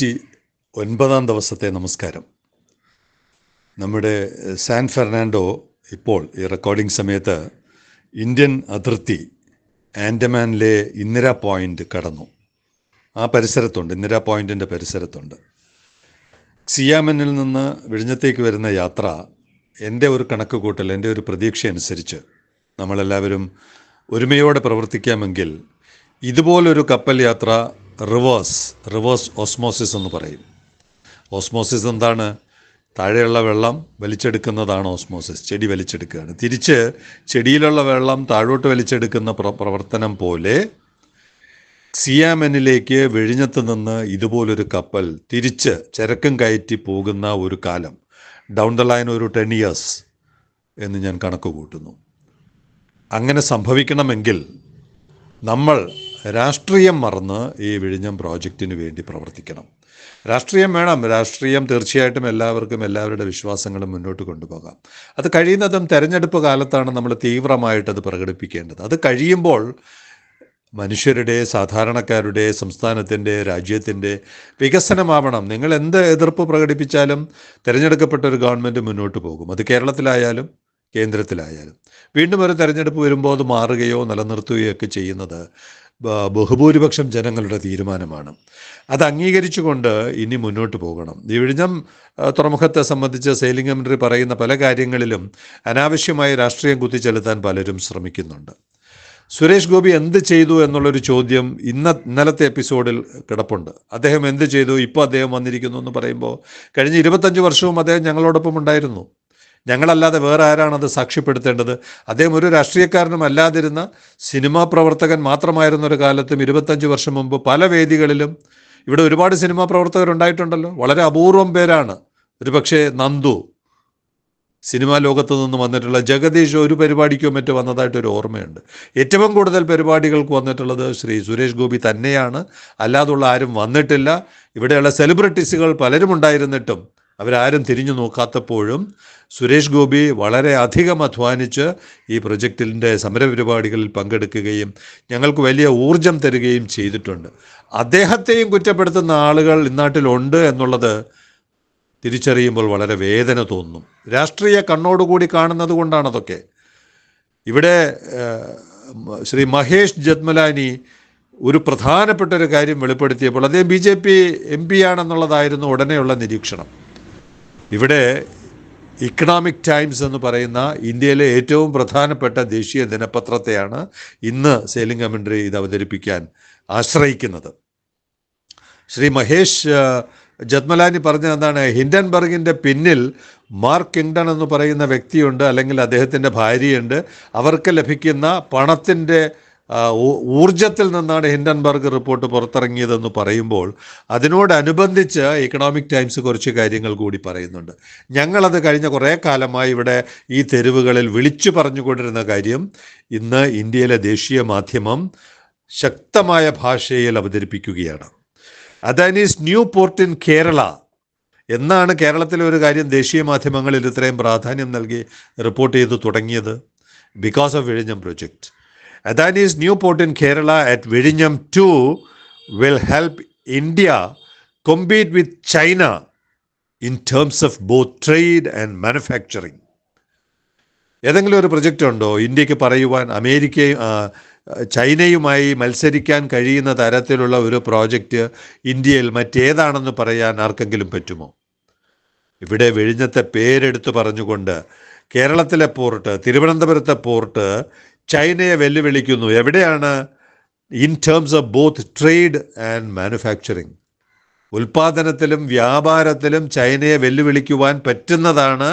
തൊണ്ണൂറ്റി ഒൻപതാം ദിവസത്തെ നമസ്കാരം നമ്മുടെ സാൻ ഫെർണാണ്ടോ ഇപ്പോൾ ഈ റെക്കോർഡിംഗ് സമയത്ത് ഇന്ത്യൻ അതിർത്തി ആൻഡമാനിലെ ഇന്ദിര പോയിന്റ് കടന്നു ആ പരിസരത്തുണ്ട് ഇന്ദിര പോയിന്റിൻ്റെ പരിസരത്തുണ്ട് സിയാമനിൽ നിന്ന് വിഴിഞ്ഞത്തേക്ക് വരുന്ന യാത്ര എൻ്റെ ഒരു കണക്ക് കൂട്ടൽ എൻ്റെ ഒരു പ്രതീക്ഷ അനുസരിച്ച് നമ്മളെല്ലാവരും ഒരുമയോടെ പ്രവർത്തിക്കാമെങ്കിൽ ഇതുപോലൊരു കപ്പൽ യാത്ര റിവേഴ്സ് റിവേഴ്സ് ഓസ്മോസിസ് എന്ന് പറയും ഓസ്മോസിസ് എന്താണ് താഴെയുള്ള വെള്ളം വലിച്ചെടുക്കുന്നതാണ് ഓസ്മോസിസ് ചെടി വലിച്ചെടുക്കുകയാണ് തിരിച്ച് ചെടിയിലുള്ള വെള്ളം താഴോട്ട് വലിച്ചെടുക്കുന്ന പ്രവർത്തനം പോലെ സിയാമനിലേക്ക് വെഴിഞ്ഞത്ത് നിന്ന് ഇതുപോലൊരു കപ്പൽ തിരിച്ച് ചരക്കും കയറ്റി പോകുന്ന ഒരു കാലം ഡൗൺ ദ ലൈൻ ഒരു ടെൻ ഇയേഴ്സ് എന്ന് ഞാൻ കണക്ക് കൂട്ടുന്നു അങ്ങനെ സംഭവിക്കണമെങ്കിൽ നമ്മൾ രാഷ്ട്രീയം മറന്ന് ഈ വിഴിഞ്ഞം പ്രോജക്റ്റിന് വേണ്ടി പ്രവർത്തിക്കണം രാഷ്ട്രീയം വേണം രാഷ്ട്രീയം തീർച്ചയായിട്ടും എല്ലാവർക്കും എല്ലാവരുടെ വിശ്വാസങ്ങളും മുന്നോട്ട് കൊണ്ടുപോകാം അത് കഴിയുന്നതും തെരഞ്ഞെടുപ്പ് കാലത്താണ് നമ്മൾ തീവ്രമായിട്ട് അത് പ്രകടിപ്പിക്കേണ്ടത് അത് കഴിയുമ്പോൾ മനുഷ്യരുടെ സാധാരണക്കാരുടെ സംസ്ഥാനത്തിൻ്റെ രാജ്യത്തിൻ്റെ വികസനമാവണം നിങ്ങൾ എന്ത് എതിർപ്പ് പ്രകടിപ്പിച്ചാലും തിരഞ്ഞെടുക്കപ്പെട്ട ഒരു ഗവൺമെൻറ് മുന്നോട്ട് പോകും അത് കേരളത്തിലായാലും കേന്ദ്രത്തിലായാലും വീണ്ടും ഒരു തെരഞ്ഞെടുപ്പ് വരുമ്പോൾ അത് മാറുകയോ നിലനിർത്തുകയോ ഒക്കെ ചെയ്യുന്നത് ബഹുഭൂരിപക്ഷം ജനങ്ങളുടെ തീരുമാനമാണ് അത് അംഗീകരിച്ചുകൊണ്ട് ഇനി മുന്നോട്ട് പോകണം വിഴിഞ്ഞം തുറമുഖത്തെ സംബന്ധിച്ച് സെയിലിംഗ് മന്ത്രി പറയുന്ന പല കാര്യങ്ങളിലും അനാവശ്യമായ രാഷ്ട്രീയം കുത്തിച്ചെലുത്താൻ പലരും ശ്രമിക്കുന്നുണ്ട് സുരേഷ് ഗോപി എന്ത് ചെയ്തു എന്നുള്ളൊരു ചോദ്യം ഇന്ന ഇന്നലത്തെ എപ്പിസോഡിൽ കിടപ്പുണ്ട് അദ്ദേഹം എന്ത് ചെയ്തു ഇപ്പോൾ അദ്ദേഹം വന്നിരിക്കുന്നു എന്ന് പറയുമ്പോൾ കഴിഞ്ഞ ഇരുപത്തഞ്ച് വർഷവും അദ്ദേഹം ഞങ്ങളോടൊപ്പം ഉണ്ടായിരുന്നു ഞങ്ങളല്ലാതെ വേറെ ആരാണത് സാക്ഷ്യപ്പെടുത്തേണ്ടത് അദ്ദേഹം ഒരു രാഷ്ട്രീയക്കാരനും അല്ലാതിരുന്ന സിനിമാ പ്രവർത്തകൻ മാത്രമായിരുന്ന ഒരു കാലത്തും ഇരുപത്തഞ്ച് വർഷം മുമ്പ് പല വേദികളിലും ഇവിടെ ഒരുപാട് സിനിമാ പ്രവർത്തകരുണ്ടായിട്ടുണ്ടല്ലോ വളരെ അപൂർവം പേരാണ് ഒരു പക്ഷേ നന്ദു സിനിമാ ലോകത്ത് നിന്ന് വന്നിട്ടുള്ള ജഗദീഷ് ഒരു പരിപാടിക്കോ മറ്റോ വന്നതായിട്ടൊരു ഓർമ്മയുണ്ട് ഏറ്റവും കൂടുതൽ പരിപാടികൾക്ക് വന്നിട്ടുള്ളത് ശ്രീ സുരേഷ് ഗോപി തന്നെയാണ് അല്ലാതുള്ള ആരും വന്നിട്ടില്ല ഇവിടെയുള്ള സെലിബ്രിറ്റീസുകൾ പലരും ഉണ്ടായിരുന്നിട്ടും അവരാരും തിരിഞ്ഞു നോക്കാത്തപ്പോഴും സുരേഷ് ഗോപി വളരെ അധികം അധ്വാനിച്ച് ഈ പ്രൊജക്റ്റിൻ്റെ സമരപരിപാടികളിൽ പങ്കെടുക്കുകയും ഞങ്ങൾക്ക് വലിയ ഊർജം തരികയും ചെയ്തിട്ടുണ്ട് അദ്ദേഹത്തെയും കുറ്റപ്പെടുത്തുന്ന ആളുകൾ ഇന്നാട്ടിലുണ്ട് എന്നുള്ളത് തിരിച്ചറിയുമ്പോൾ വളരെ വേദന തോന്നും രാഷ്ട്രീയ കണ്ണോടുകൂടി കാണുന്നത് കൊണ്ടാണതൊക്കെ ഇവിടെ ശ്രീ മഹേഷ് ജത്മലാനി ഒരു പ്രധാനപ്പെട്ട ഒരു കാര്യം വെളിപ്പെടുത്തിയപ്പോൾ അദ്ദേഹം B J P M P ആണെന്നുള്ളതായിരുന്നു ഉടനെയുള്ള നിരീക്ഷണം ഇവിടെ ഇക്കണോമിക് ടൈംസ് എന്ന് പറയുന്ന ഇന്ത്യയിലെ ഏറ്റവും പ്രധാനപ്പെട്ട ദേശീയ ദിനപത്രത്തെയാണ് ഇന്ന് സെയിലിംഗ് കമൻട്രി ഇത് അവതരിപ്പിക്കാൻ ആശ്രയിക്കുന്നത് ശ്രീ മഹേഷ് ജത്മലാനി പറഞ്ഞത് എന്താണ് ഹിൻഡൻബർഗിൻ്റെ പിന്നിൽ മാർക്ക് കിങ്ഡൺ എന്ന് പറയുന്ന വ്യക്തിയുണ്ട് അല്ലെങ്കിൽ അദ്ദേഹത്തിൻ്റെ ഭാര്യയുണ്ട് അവർക്ക് ലഭിക്കുന്ന പണത്തിൻ്റെ ഊർജത്തിൽ നിന്നാണ് ഹിൻഡൻബർഗ് റിപ്പോർട്ട് പുറത്തിറങ്ങിയതെന്ന് പറയുമ്പോൾ അതിനോടനുബന്ധിച്ച് ഇക്കണോമിക് ടൈംസ് കുറച്ച് കാര്യങ്ങൾ കൂടി പറയുന്നുണ്ട് ഞങ്ങളത് കഴിഞ്ഞ കുറേ കാലമായി ഇവിടെ ഈ തെരുവുകളിൽ വിളിച്ചു പറഞ്ഞുകൊണ്ടിരുന്ന കാര്യം ഇന്ന് ഇന്ത്യയിലെ ദേശീയ മാധ്യമം ശക്തമായ ഭാഷയിൽ അവതരിപ്പിക്കുകയാണ് Adani's new port in Kerala എന്നാണ് കേരളത്തിലെ ഒരു കാര്യം ദേശീയ മാധ്യമങ്ങളിൽ ഇത്രയും പ്രാധാന്യം നൽകി റിപ്പോർട്ട് ചെയ്തു തുടങ്ങിയത് ബിക്കോസ് ഓഫ് വിഴിഞ്ഞം project And that is Newport in Kerala at Vidyam 2 will help India compete with China in terms of both trade and manufacturing. ഏതെങ്കിലും ഒരു പ്രൊജക്റ്റ് ഉണ്ടോ ഇന്ത്യക്ക് പറയുവാൻ അമേരിക്കയും ചൈനയുമായി മത്സരിക്കാൻ കഴിയുന്ന തരത്തിലുള്ള ഒരു പ്രോജക്റ്റ് ഇന്ത്യയിൽ മറ്റേതാണെന്ന് പറയാൻ ആർക്കെങ്കിലും പറ്റുമോ ഇവിടെ വിഴിഞ്ഞത്തെ പേരെടുത്ത് പറഞ്ഞുകൊണ്ട് കേരളത്തിലെ പോർട്ട് തിരുവനന്തപുരത്തെ പോർട്ട് ചൈനയെ വെല്ലുവിളിക്കുന്നു എവിടെയാണ് in terms of both trade and manufacturing ഉൽപാദനത്തിലും വ്യാപാരത്തിലും ചൈനയെ വെല്ലുവിളിക്കുവാൻ പറ്റുന്നതാണ്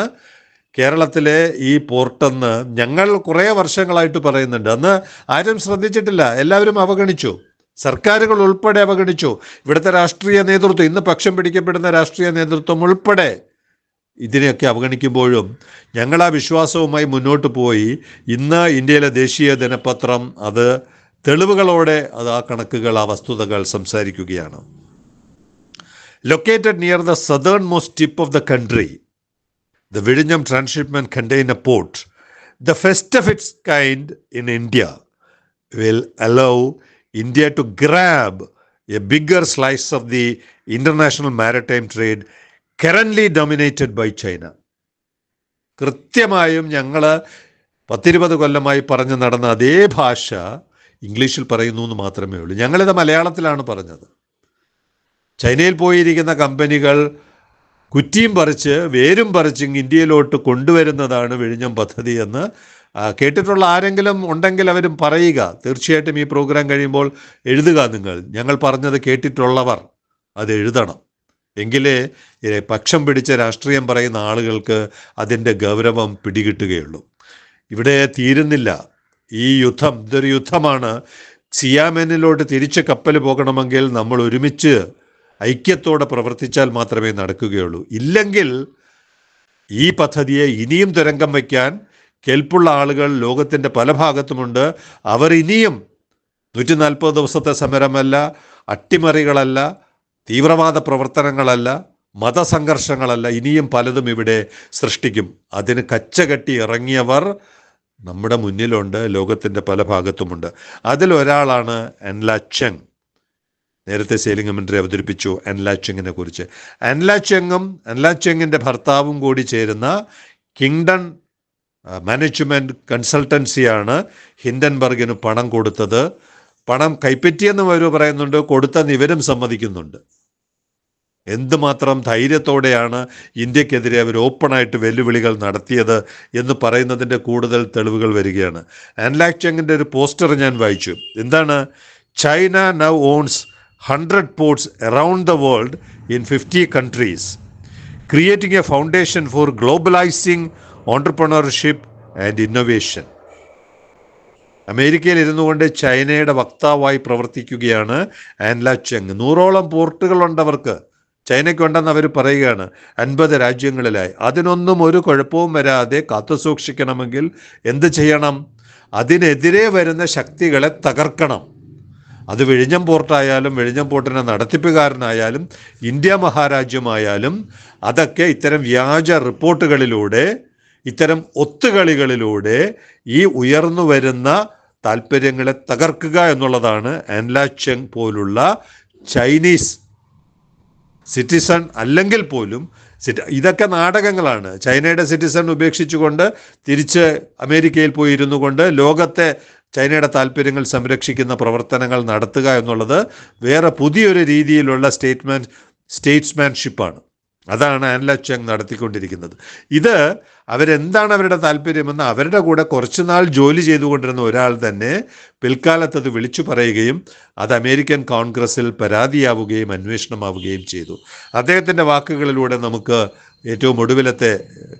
കേരളത്തിലെ ഈ പോർട്ടെന്ന് ഞങ്ങൾ കുറേ വർഷങ്ങളായിട്ട് പറയുന്നുണ്ട് അന്ന് ആരും ശ്രദ്ധിച്ചിട്ടില്ല എല്ലാവരും അവഗണിച്ചു സർക്കാരുകൾ ഉൾപ്പെടെ അവഗണിച്ചു ഇവിടുത്തെ രാഷ്ട്രീയ നേതൃത്വം ഇന്ന് പക്ഷം പിടിക്കപ്പെടുന്ന രാഷ്ട്രീയ നേതൃത്വം ഉൾപ്പെടെ ഇതിനെയൊക്കെ അവഗണിക്കുമ്പോഴും ഞങ്ങൾ ആ വിശ്വാസവുമായി മുന്നോട്ട് പോയി ഇന്ന് ഇന്ത്യയിലെ ദേശീയ ദിനപത്രം അത് തെളിവുകളോടെ അത് ആ കണക്കുകൾ ആ വസ്തുതകൾ സംസാരിക്കുകയാണ് located near the southernmost tip of the country the വിഴിഞ്ഞം transshipment container port the first of its kind in India will allow India to grab a bigger slice of the international maritime trade currently dominated by China കൃത്യമായും ഞങ്ങൾ പത്തിരുപത് കൊല്ലമായി പറഞ്ഞു നടന്ന അതേ ഭാഷ ഇംഗ്ലീഷിൽ പറയുന്നു എന്ന് മാത്രമേ ഉള്ളൂ ഞങ്ങളിത് മലയാളത്തിലാണ് പറഞ്ഞത് ചൈനയിൽ പോയിരിക്കുന്ന കമ്പനികൾ കുറ്റിയും പറിച്ച് വേരും പറിച്ച് ഇന്ത്യയിലോട്ട് കൊണ്ടുവരുന്നതാണ് വിഴിഞ്ഞം പദ്ധതി എന്ന് കേട്ടിട്ടുള്ള ആരെങ്കിലും ഉണ്ടെങ്കിൽ അവരും പറയുക തീർച്ചയായിട്ടും ഈ പ്രോഗ്രാം കഴിയുമ്പോൾ എഴുതുക നിങ്ങൾ ഞങ്ങൾ പറഞ്ഞത് കേട്ടിട്ടുള്ളവർ അത് എഴുതണം എങ്കിലേ പക്ഷം പിടിച്ച രാഷ്ട്രീയം പറയുന്ന ആളുകൾക്ക് അതിൻ്റെ ഗൗരവം പിടികിട്ടുകയുള്ളൂ ഇവിടെ തീരുന്നില്ല ഈ യുദ്ധം ഇതൊരു യുദ്ധമാണ് സിയാമെനിലോട്ട് തിരിച്ച് കപ്പൽ പോകണമെങ്കിൽ നമ്മൾ ഒരുമിച്ച് ഐക്യത്തോടെ പ്രവർത്തിച്ചാൽ മാത്രമേ നടക്കുകയുള്ളൂ ഇല്ലെങ്കിൽ ഈ പദ്ധതിയെ ഇനിയും തുരങ്കം വയ്ക്കാൻ കെൽപ്പുള്ള ആളുകൾ ലോകത്തിൻ്റെ പല ഭാഗത്തുമുണ്ട് അവർ ഇനിയും നൂറ്റി നാൽപ്പത് ദിവസത്തെ സമരമല്ല അട്ടിമറികളല്ല തീവ്രവാദ പ്രവർത്തനങ്ങളല്ല മതസംഘർഷങ്ങളല്ല ഇനിയും പലതും ഇവിടെ സൃഷ്ടിക്കും അതിന് കച്ചകെട്ടി ഇറങ്ങിയവർ നമ്മുടെ മുന്നിലുണ്ട് ലോകത്തിൻ്റെ പല ഭാഗത്തുമുണ്ട് അതിലൊരാളാണ് അൻല നേരത്തെ സേലിംഗ് മന്ത്രി അവതരിപ്പിച്ചു അൻലാ കുറിച്ച് അൻലാ ചെങ്ങും ഭർത്താവും കൂടി ചേരുന്ന കിങ്ഡൺ മാനേജ്മെൻറ്റ് കൺസൾട്ടൻസിയാണ് ഹിൻഡൻബർഗിന് പണം കൊടുത്തത് പണം കൈപ്പറ്റിയെന്നും അവർ പറയുന്നുണ്ട് കൊടുത്തെന്ന് ഇവരും സമ്മതിക്കുന്നുണ്ട് എന്തുമാത്രം ധൈര്യത്തോടെയാണ് ഇന്ത്യക്കെതിരെ അവർ ഓപ്പണായിട്ട് വെല്ലുവിളികൾ നടത്തിയത് എന്ന് പറയുന്നതിൻ്റെ കൂടുതൽ തെളിവുകൾ വരികയാണ് അൻലാക് ചെങ്ങിൻ്റെ ഒരു പോസ്റ്റർ ഞാൻ വായിച്ചു എന്താണ് China now owns hundred ports around the world in fifty countries creating a foundation for globalising entrepreneurship and innovation അമേരിക്കയിൽ ഇരുന്നു കൊണ്ട് ചൈനയുടെ വക്താവായി പ്രവർത്തിക്കുകയാണ് ആൻല ചെങ് നൂറോളം പോർട്ടുകളുണ്ടവർക്ക് ചൈനയ്ക്കുണ്ടെന്ന് അവർ പറയുകയാണ് അൻപത് രാജ്യങ്ങളിലായി അതിനൊന്നും ഒരു കുഴപ്പവും വരാതെ കാത്തുസൂക്ഷിക്കണമെങ്കിൽ എന്ത് ചെയ്യണം അതിനെതിരെ വരുന്ന ശക്തികളെ തകർക്കണം അത് വിഴിഞ്ഞം പോർട്ടായാലും വിഴിഞ്ഞം പോർട്ടിനെ നടത്തിപ്പുകാരനായാലും ഇന്ത്യ മഹാരാജ്യമായാലും അതൊക്കെ ഇത്തരം വ്യാജ റിപ്പോർട്ടുകളിലൂടെ ഇത്തരം ഒത്തുകളികളിലൂടെ ഈ ഉയർന്നു വരുന്ന താല്പര്യങ്ങളെ തകർക്കുക എന്നുള്ളതാണ് ആൻലാ ചെങ് പോലുള്ള ചൈനീസ് സിറ്റിസൺ അല്ലെങ്കിൽ പോലും ഇതൊക്കെ നാടകങ്ങളാണ് ചൈനയുടെ സിറ്റിസൺ ഉപേക്ഷിച്ചുകൊണ്ട് തിരിച്ച് അമേരിക്കയിൽ പോയി ഇരുന്നു കൊണ്ട് ലോകത്തെ ചൈനയുടെ താല്പര്യങ്ങൾ സംരക്ഷിക്കുന്ന പ്രവർത്തനങ്ങൾ നടത്തുക എന്നുള്ളത് വേറെ പുതിയൊരു രീതിയിലുള്ള സ്റ്റേറ്റ്മെൻ സ്റ്റേറ്റ്സ്മാൻഷിപ്പാണ് അതാണ് ആൻലാ ചെങ് നടത്തിക്കൊണ്ടിരിക്കുന്നത് ഇത് അവരെന്താണ് അവരുടെ താല്പര്യമെന്ന് അവരുടെ കൂടെ കുറച്ചുനാൾ ജോലി ചെയ്തുകൊണ്ടിരുന്ന ഒരാൾ തന്നെ പിൽക്കാലത്ത് അത് വിളിച്ചു പറയുകയും അത് അമേരിക്കൻ കോൺഗ്രസിൽ പരാതിയാവുകയും അന്വേഷണമാവുകയും ചെയ്തു അദ്ദേഹത്തിൻ്റെ വാക്കുകളിലൂടെ നമുക്ക് ഏറ്റവും ഒടുവിലത്തെ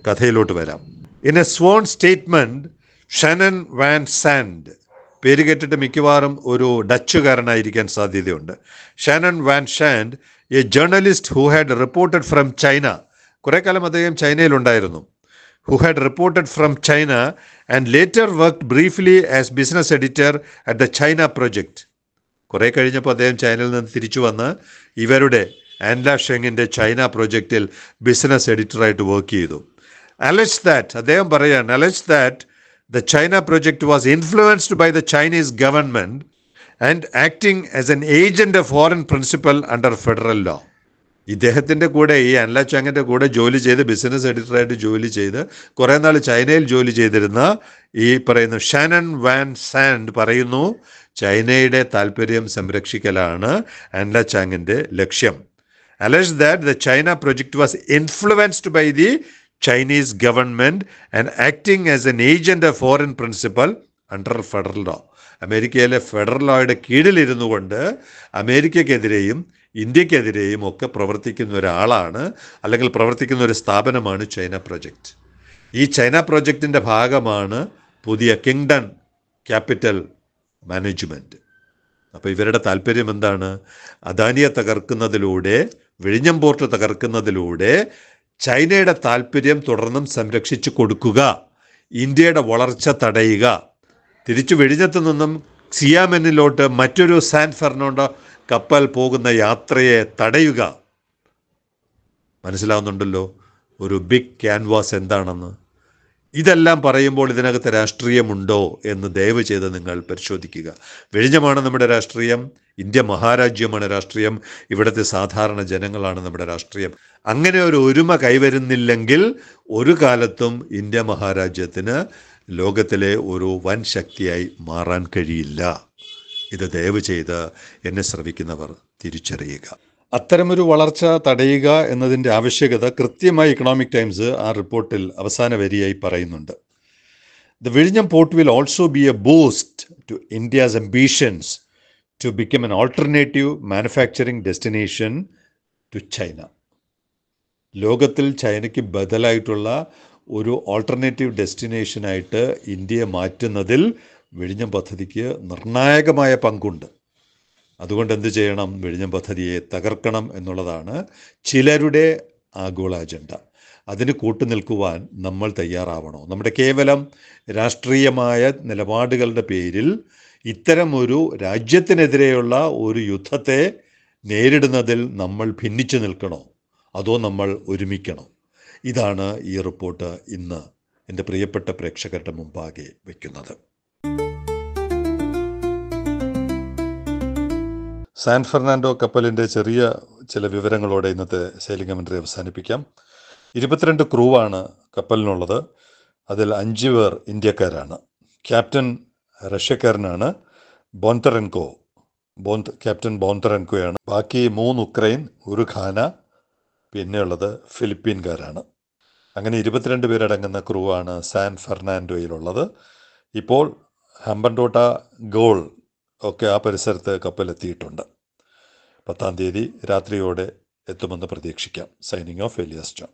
കഥയിലോട്ട് വരാം in a sworn statement Shannon Van Sant പേര് കേട്ടിട്ട് മിക്കവാറും ഒരു ഡച്ചുകാരനായിരിക്കാൻ സാധ്യതയുണ്ട് Shannon Van Sant a journalist who had reported from China കുറേ കാലം അദ്ദേഹം ചൈനയിലുണ്ടായിരുന്നു who had reported from China and later worked briefly as business editor at the China Project. കുറേ കഴിഞ്ഞപ്പോൾ അദ്ദേഹം ചൈനയിൽ നിന്ന് തിരിച്ചു വന്ന് ഇവരുടെ ആൻഡ ഷെങ്ങിൻ്റെ ചൈന പ്രൊജക്റ്റിൽ ബിസിനസ് എഡിറ്ററായിട്ട് വർക്ക് ചെയ്തു അലസ് ദാറ്റ് അദ്ദേഹം പറയുകയാണ് alleges that the China project was influenced by the Chinese government and acting as an agent of foreign principal under federal law ഇദ്ദേഹത്തിൻ്റെ കൂടെ ഈ അൻല ചാങ്ങിൻ്റെ കൂടെ ജോലി ചെയ്ത് ബിസിനസ് എഡിറ്ററായിട്ട് ജോലി ചെയ്ത് കുറേ നാൾ ചൈനയിൽ ജോലി ചെയ്തിരുന്ന ഈ പറയുന്ന ഷാനൻ വാൻ സാൻഡ് പറയുന്നു ചൈനയുടെ താല്പര്യം സംരക്ഷിക്കലാണ് അൻല ചാങ്ങിൻ്റെ ലക്ഷ്യം alleges that the China project was influenced by the Chinese government and acting as an agent foreign principal under federal law അമേരിക്കയിലെ ഫെഡറൽ ലോയുടെ കീഴിലിരുന്നു കൊണ്ട് അമേരിക്കക്കെതിരെയും ഇന്ത്യക്കെതിരെയും ഒക്കെ പ്രവർത്തിക്കുന്ന ഒരാളാണ് അല്ലെങ്കിൽ പ്രവർത്തിക്കുന്ന ഒരു സ്ഥാപനമാണ് ചൈന പ്രോജക്റ്റ് ഈ ചൈന പ്രൊജക്റ്റിൻ്റെ ഭാഗമാണ് പുതിയ കിങ്ഡൺ ക്യാപിറ്റൽ മാനേജ്മെൻറ്റ് അപ്പോൾ ഇവരുടെ താല്പര്യം എന്താണ് അദാനിയെ തകർക്കുന്നതിലൂടെ വിഴിഞ്ഞം പോർട്ട് തകർക്കുന്നതിലൂടെ ചൈനയുടെ താല്പര്യം തുടർന്നും സംരക്ഷിച്ചു കൊടുക്കുക ഇന്ത്യയുടെ വളർച്ച തടയുക തിരിച്ചു വെടിഞ്ഞത്ത് നിന്നും സിയാമെന്നിലോട്ട് മറ്റൊരു സാൻ ഫെർണാണ്ടോ കപ്പൽ പോകുന്ന യാത്രയെ തടയുക മനസ്സിലാവുന്നുണ്ടല്ലോ ഒരു ബിഗ് ക്യാൻവാസ് എന്താണെന്ന് ഇതെല്ലാം പറയുമ്പോൾ ഇതിനകത്ത് രാഷ്ട്രീയമുണ്ടോ എന്ന് ദയവ് ചെയ്ത് നിങ്ങൾ പരിശോധിക്കുക വെളിഞ്ഞമാണ് നമ്മുടെ രാഷ്ട്രീയം ഇന്ത്യ മഹാരാജ്യമാണ് രാഷ്ട്രീയം ഇവിടുത്തെ സാധാരണ ജനങ്ങളാണ് നമ്മുടെ രാഷ്ട്രീയം അങ്ങനെ ഒരു ഒരുമ കൈവരുന്നില്ലെങ്കിൽ ഒരു കാലത്തും ഇന്ത്യ മഹാരാജ്യത്തിന് ലോകത്തിലെ ഒരു വൻ ശക്തിയായി മാറാൻ കഴിയില്ല ഇത് ദയവ് ചെയ്ത് എന്നെ ശ്രവിക്കുന്നവർ തിരിച്ചറിയുക അത്തരമൊരു വളർച്ച തടയുക എന്നതിൻ്റെ ആവശ്യകത കൃത്യമായി ഇക്കണോമിക് ടൈംസ് ആ റിപ്പോർട്ടിൽ അവസാന വരിയായി പറയുന്നുണ്ട് ദ വിഴിഞ്ഞം port will also be a boost to India's ambitions to become an alternative manufacturing destination to China ലോകത്തിൽ ചൈനയ്ക്ക് ബദലായിട്ടുള്ള ഒരു ഓൾട്ടർനേറ്റീവ് ഡെസ്റ്റിനേഷനായിട്ട് ഇന്ത്യയെ മാറ്റുന്നതിൽ വിഴിഞ്ഞം പദ്ധതിക്ക് നിർണായകമായ പങ്കുണ്ട് അതുകൊണ്ട് എന്ത് ചെയ്യണം വിഴിഞ്ഞം പദ്ധതിയെ തകർക്കണം എന്നുള്ളതാണ് ചിലരുടെ ആഗോള അജണ്ട അതിന് കൂട്ടുനിൽക്കുവാൻ നമ്മൾ തയ്യാറാവണോ നമ്മുടെ കേവലം രാഷ്ട്രീയമായ നിലപാടുകളുടെ പേരിൽ ഇത്തരം ഒരു രാജ്യത്തിനെതിരെയുള്ള ഒരു യുദ്ധത്തെ നേരിടുന്നതിൽ നമ്മൾ ഭിന്നിച്ചു നിൽക്കണോ അതോ നമ്മൾ ഒരുമിക്കണോ ഇതാണ് ഈ റിപ്പോർട്ട് ഇന്ന് എൻ്റെ പ്രിയപ്പെട്ട പ്രേക്ഷകരുടെ മുമ്പാകെ വയ്ക്കുന്നത് സാൻ ഫെർണാൻഡോ കപ്പലിൻ്റെ ചെറിയ ചില വിവരങ്ങളോടെ ഇന്നത്തെ സെയിലിംഗ് കമൻ്ററി അവസാനിപ്പിക്കാം ഇരുപത്തിരണ്ട് ക്രൂവാണ് കപ്പലിനുള്ളത് അതിൽ അഞ്ച് പേർ ഇന്ത്യക്കാരാണ് ക്യാപ്റ്റൻ റഷ്യക്കാരനാണ് ബോന്തറൻകോ ബോന്ത് ക്യാപ്റ്റൻ ബോന്തറൻകോയാണ് ബാക്കി മൂന്ന് ഉക്രൈൻ ഒരു ഖാന പിന്നെയുള്ളത് ഫിലിപ്പീൻകാരാണ് അങ്ങനെ ഇരുപത്തിരണ്ട് പേരടങ്ങുന്ന ക്രൂവാണ് സാൻ ഫെർണാൻഡോയിലുള്ളത് ഇപ്പോൾ ഹംബൻഡോട്ട ഗോൾ ഒക്കെ ആ പരിസരത്ത് കപ്പലെത്തിയിട്ടുണ്ട് പത്താം തീയതി രാത്രിയോടെ എത്തുമെന്ന് പ്രതീക്ഷിക്കാം സൈനിങ് ഓഫ് എലിയസ് ജോൺ